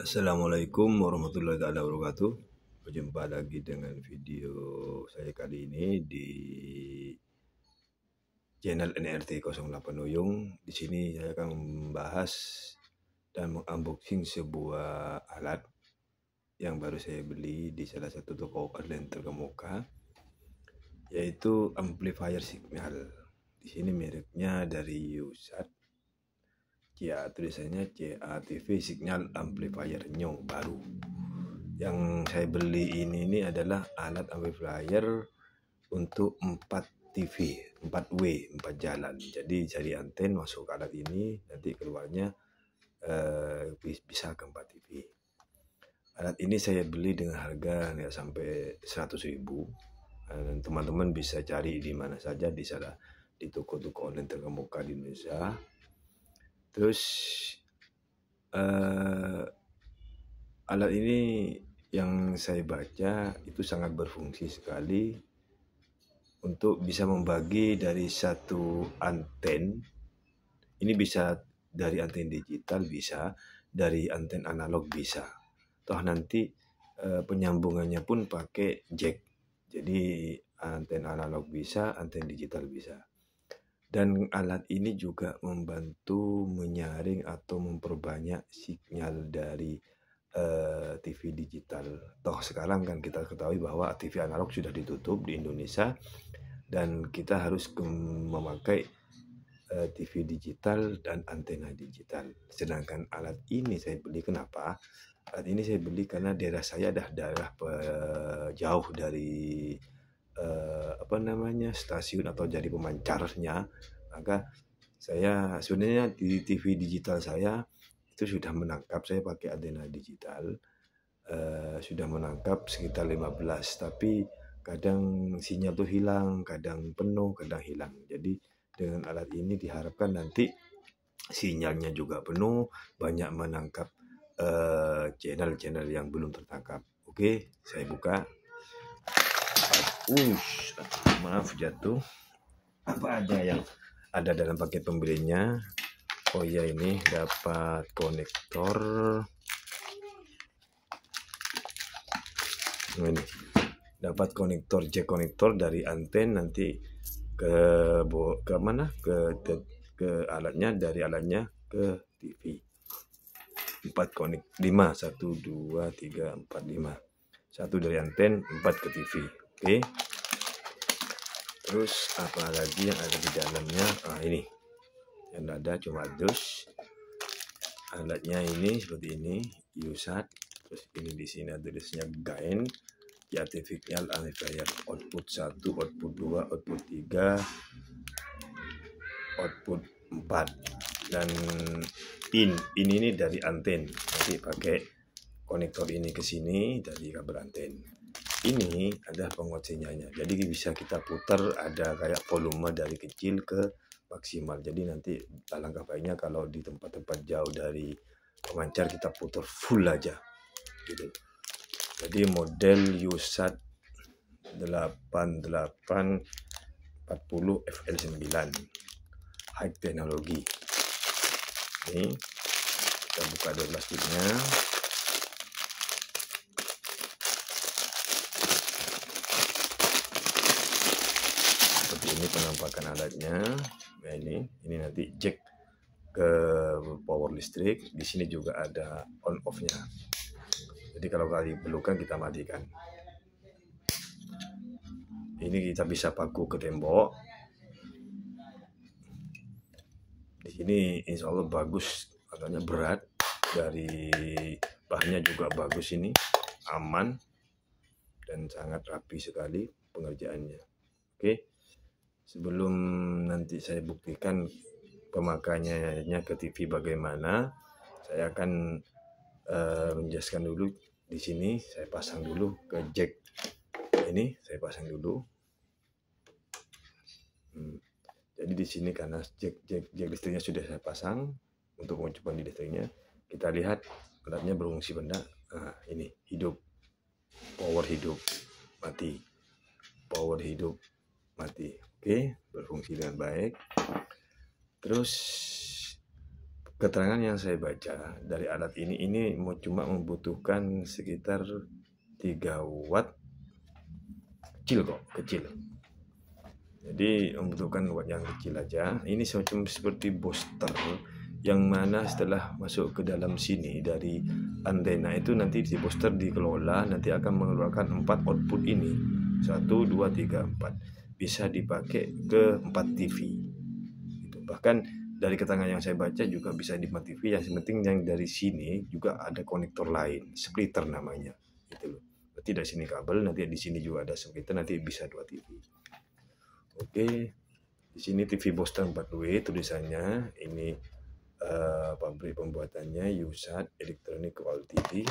Assalamualaikum warahmatullahi taala wabarakatuh Berjumpa lagi dengan video saya kali ini di channel NRT 08 Uyung Di sini saya akan membahas dan mengunboxing sebuah alat yang baru saya beli di salah satu toko online terkemuka yaitu amplifier signal di sini mereknya dari USAT CA ya, tulisannya CATV TV signal amplifier new baru yang saya beli ini ini adalah alat amplifier untuk 4 TV 4 W 4 jalan jadi cari anten masuk ke alat ini nanti keluarnya uh, bisa ke 4 TV alat ini saya beli dengan harga nggak sampai 100 ribu eh, teman-teman bisa cari di mana saja di sana di toko-toko online terkemuka di Indonesia Terus uh, alat ini yang saya baca itu sangat berfungsi sekali untuk bisa membagi dari satu anten ini bisa dari anten digital bisa dari anten analog bisa toh nanti eh, penyambungannya pun pakai jack jadi anten analog bisa anten digital bisa dan alat ini juga membantu menyaring atau memperbanyak sinyal dari uh, eh, TV digital. Toh sekarang kan kita ketahui bahwa TV analog sudah ditutup di Indonesia dan kita harus memakai uh, eh, TV digital dan antena digital. Sedangkan alat ini saya beli kenapa? Alat ini saya beli karena daerah saya dah daerah eh, jauh dari eh, apa namanya stasiun atau jadi pemancarnya maka saya sebenarnya di TV digital saya itu sudah menangkap saya pakai antena digital eh, sudah menangkap sekitar 15 tapi kadang sinyal tuh hilang kadang penuh kadang hilang jadi dengan alat ini diharapkan nanti sinyalnya juga penuh banyak menangkap eh, channel-channel uh, yang belum tertangkap oke saya buka Ush, maaf jatuh. Apa ada yang ada dalam paket pembelinya? Oh iya ini dapat konektor. Nah, ini dapat konektor jack konektor dari anten nanti ke ke mana ke ke, ke alatnya dari alatnya ke TV. 4 konek 5 1 2 3 4 5. Satu dari anten, 4 ke TV oke terus apa lagi yang ada di dalamnya ah ini yang ada cuma dus alatnya ini seperti ini USAT terus ini di sini ada gain ya artificial amplifier output 1 output 2 output 3 output 4 dan pin pin ini dari anten nanti pakai konektor ini ke sini dari kabel anten ini ada pengocengannya jadi bisa kita putar ada kayak volume dari kecil ke maksimal jadi nanti alangkah baiknya kalau di tempat-tempat jauh dari pemancar kita putar full aja gitu jadi model USAT 8840 FL9 high Technology. ini kita buka 12 plastiknya ini penampakan alatnya nah ini ini nanti cek ke power listrik di sini juga ada on off nya jadi kalau kali perlukan kita matikan ini kita bisa paku ke tembok di sini insya Allah bagus katanya berat dari bahannya juga bagus ini aman dan sangat rapi sekali pengerjaannya oke okay? sebelum nanti saya buktikan pemakaiannya ke TV bagaimana saya akan uh, menjelaskan dulu di sini saya pasang dulu ke jack ini saya pasang dulu hmm. jadi di sini karena jack jack jack listriknya sudah saya pasang untuk mencoba di listriknya kita lihat alatnya berfungsi benda nah, ini hidup power hidup mati power hidup mati Oke, berfungsi dengan baik. Terus keterangan yang saya baca dari alat ini ini mau cuma membutuhkan sekitar 3 watt kecil kok kecil jadi membutuhkan watt yang kecil aja ini semacam seperti booster yang mana setelah masuk ke dalam sini dari antena itu nanti di booster dikelola nanti akan mengeluarkan empat output ini satu dua tiga empat bisa dipakai ke 4 TV gitu. bahkan dari keterangan yang saya baca juga bisa di 4 TV yang penting yang dari sini juga ada konektor lain splitter namanya gitu loh nanti sini kabel nanti di sini juga ada splitter nanti bisa dua TV oke di sini TV Boston 4W tulisannya ini uh, pabrik pembuatannya Yusat Electronic Quality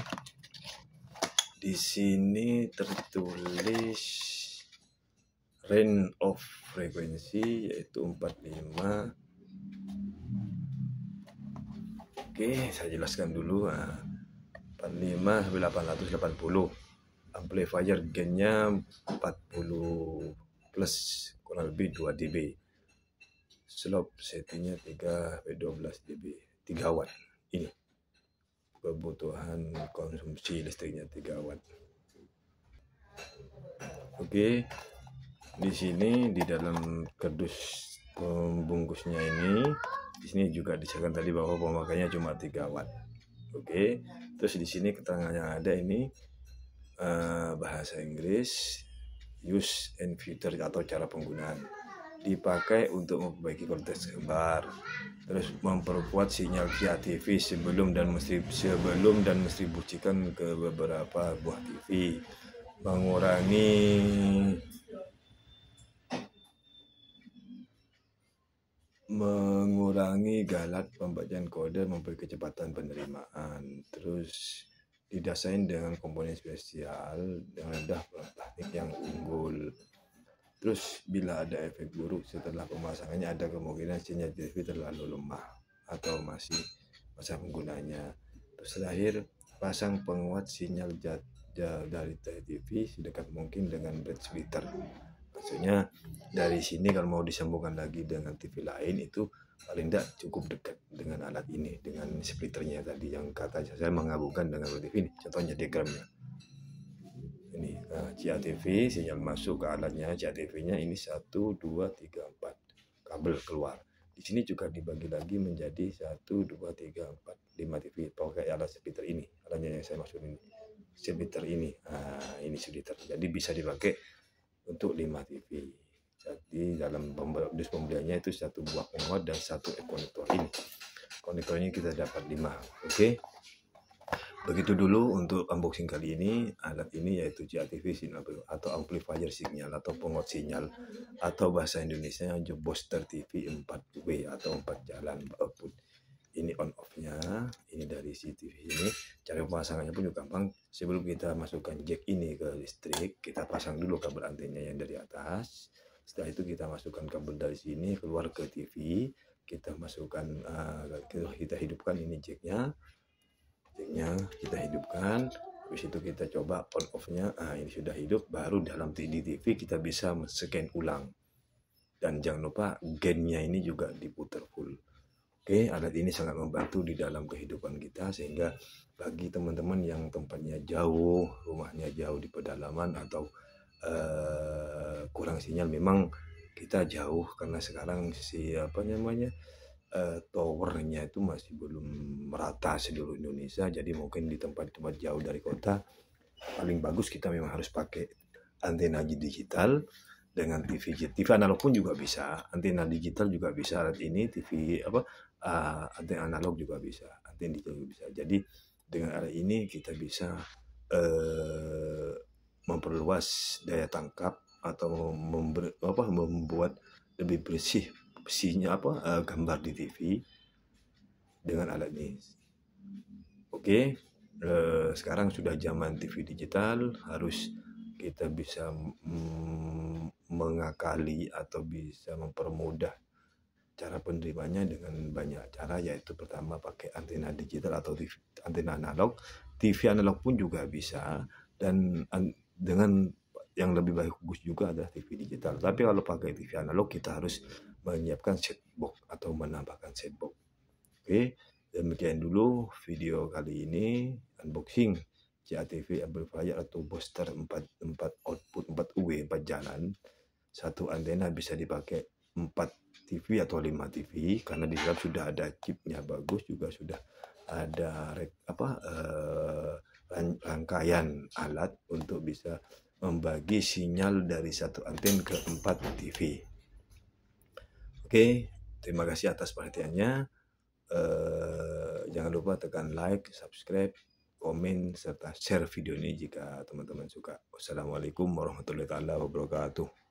di sini tertulis range of frekuensi yaitu 45 Oke saya jelaskan dulu 45 ah, sampai 880 amplifier gainnya 40 plus kurang lebih 2 dB slope settingnya 3 12 dB 3 watt ini kebutuhan konsumsi listriknya 3 watt oke okay di sini di dalam kerdus pembungkusnya eh, ini di sini juga disebutkan tadi bahwa pemakainya cuma 3 watt oke terus di sini keterangan yang ada ini uh, bahasa Inggris use and filter atau cara penggunaan dipakai untuk memperbaiki kualitas gambar terus memperkuat sinyal via TV sebelum dan mesti sebelum dan mesti bucikan ke beberapa buah TV mengurangi mengurangi galat pembacaan kode memberi kecepatan penerimaan terus didesain dengan komponen spesial dengan rendah teknik yang unggul terus bila ada efek buruk setelah pemasangannya ada kemungkinan sinyal TV terlalu lemah atau masih masa penggunanya terus terakhir pasang penguat sinyal jad, dari TV sedekat mungkin dengan bed splitter Maksudnya dari sini kalau mau disambungkan lagi dengan TV lain itu paling tidak cukup dekat dengan alat ini dengan splitternya tadi yang kata saya menggabungkan dengan TV ini contohnya diagramnya ini nah, eh, CATV sinyal masuk ke alatnya CATV nya ini satu dua tiga empat kabel keluar di sini juga dibagi lagi menjadi satu dua tiga empat lima TV pakai alat splitter ini alatnya yang saya maksud ini splitter ini nah, ini splitter jadi bisa dipakai untuk 5 TV jadi dalam pembeliannya pembeliannya itu satu buah penguat dan satu ekonitor ini Konektornya kita dapat 5 oke okay? begitu dulu untuk unboxing kali ini alat ini yaitu JATV sinabel atau amplifier sinyal atau penguat sinyal atau bahasa Indonesia yang booster TV 4W atau 4 jalan output ini on off-nya, ini dari si ini. Cara pemasangannya pun juga gampang. Sebelum kita masukkan jack ini ke listrik, kita pasang dulu kabel antenanya yang dari atas. Setelah itu kita masukkan kabel dari sini keluar ke TV. Kita masukkan, uh, kita hidupkan ini jacknya. Jacknya kita hidupkan. Habis itu kita coba on off-nya. Ah, ini sudah hidup. Baru dalam TV TV kita bisa scan ulang. Dan jangan lupa gainnya ini juga diputar full. Oke, alat ini sangat membantu di dalam kehidupan kita sehingga bagi teman-teman yang tempatnya jauh, rumahnya jauh di pedalaman atau uh, kurang sinyal memang kita jauh karena sekarang siapa apa namanya uh, towernya itu masih belum merata seluruh Indonesia. Jadi mungkin di tempat-tempat jauh dari kota paling bagus kita memang harus pakai antena digital dengan TV TV analog pun juga bisa antena digital juga bisa alat ini TV apa uh, eh, yang analog juga bisa, yang digital juga bisa. Jadi dengan arah ini kita bisa uh, memperluas daya tangkap atau member, apa membuat lebih bersih sinya apa uh, gambar di TV dengan alat ini. Oke, okay. uh, sekarang sudah zaman TV digital harus kita bisa mm, mengakali atau bisa mempermudah cara penerimanya dengan banyak cara yaitu pertama pakai antena digital atau TV, antena analog TV analog pun juga bisa dan an, dengan yang lebih baik bagus juga ada TV digital tapi kalau pakai TV analog kita harus menyiapkan set box atau menambahkan set box oke demikian dulu video kali ini unboxing CATV amplifier atau booster 4, 4 output 4 UW 4 jalan satu antena bisa dipakai 4 TV atau 5 TV karena di dalam sudah ada chipnya bagus juga sudah ada apa eh, rangkaian alat untuk bisa membagi sinyal dari satu anten ke empat TV. Oke, terima kasih atas perhatiannya. Eh, jangan lupa tekan like, subscribe, komen, serta share video ini jika teman-teman suka. Wassalamualaikum warahmatullahi wabarakatuh.